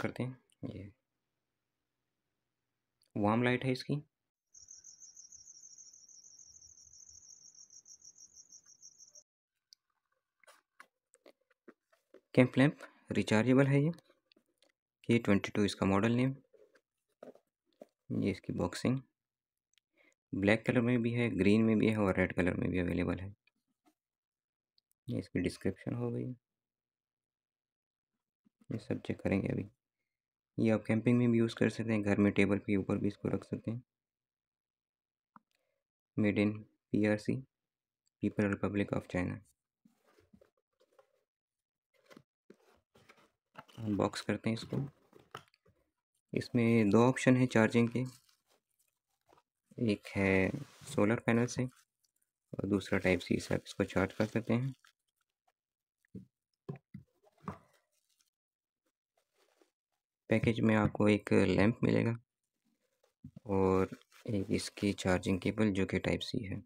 करते हैं ये वार्म लाइट है इसकी कैंप लैंप रिचार्जेबल है ये के ट्वेंटी टू इसका मॉडल नेम ये इसकी बॉक्सिंग ब्लैक कलर में भी है ग्रीन में भी है और रेड कलर में भी अवेलेबल है ये इसकी डिस्क्रिप्शन हो गई ये सब चेक करेंगे अभी ये आप कैंपिंग में भी यूज़ कर सकते हैं घर में टेबल के ऊपर भी इसको रख सकते हैं made in P R C people republic of China unbox करते हैं इसको इसमें दो ऑप्शन है चार्जिंग के एक है सोलर पैनल से और दूसरा टाइप सी से आप इसको चार्ज कर सकते हैं पैकेज में आपको एक लैंप मिलेगा और एक इसकी चार्जिंग केबल जो कि टाइप सी है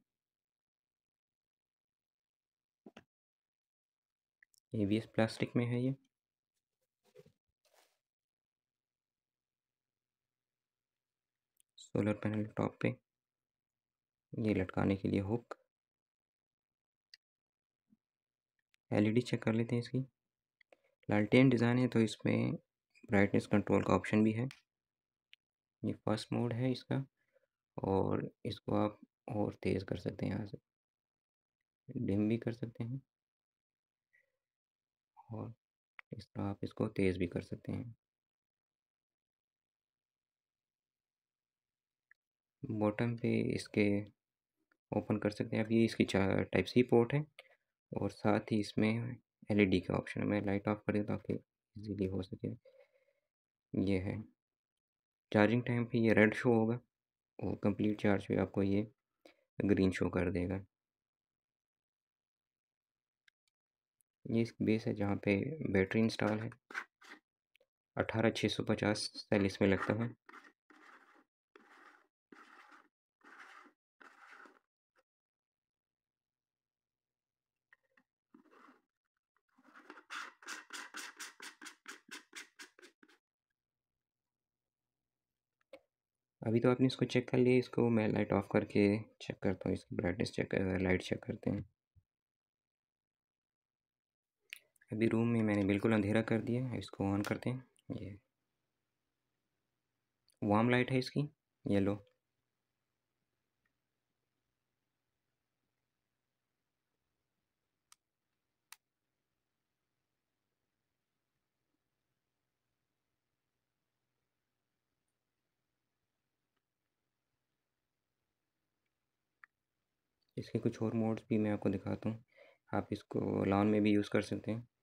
एस प्लास्टिक में है ये सोलर पैनल टॉप पे ये लटकाने के लिए हुक एलईडी चेक कर लेते हैं इसकी लालटेन डिज़ाइन है तो इसमें ब्राइटनेस कंट्रोल का ऑप्शन भी है ये फर्स्ट मोड है इसका और इसको आप और तेज़ कर सकते हैं यहाँ से डिम भी कर सकते हैं और इस तरह आप इसको तेज़ भी कर सकते हैं बॉटम पे इसके ओपन कर सकते हैं अब ये इसकी चार टाइप सी पोर्ट है और साथ ही इसमें एलईडी e का ऑप्शन है मैं लाइट ऑफ कर दूँ ताकि इजीली हो सके ये है चार्जिंग टाइम पे ये रेड शो होगा और कंप्लीट चार्ज पे आपको ये ग्रीन शो कर देगा ये इस बेस है जहाँ पे बैटरी इंस्टॉल है अठारह छः सौ पचास सेल इसमें लगता है अभी तो आपने इसको चेक कर लिया इसको मैं लाइट ऑफ करके चेक करता हूँ इसकी ब्राइटनेस चेक लाइट चेक करते हैं अभी रूम में मैंने बिल्कुल अंधेरा कर दिया इसको ऑन करते हैं ये वार्म लाइट है इसकी येलो इसके कुछ और मोड्स भी मैं आपको दिखाता हूँ आप इसको लॉन में भी यूज़ कर सकते हैं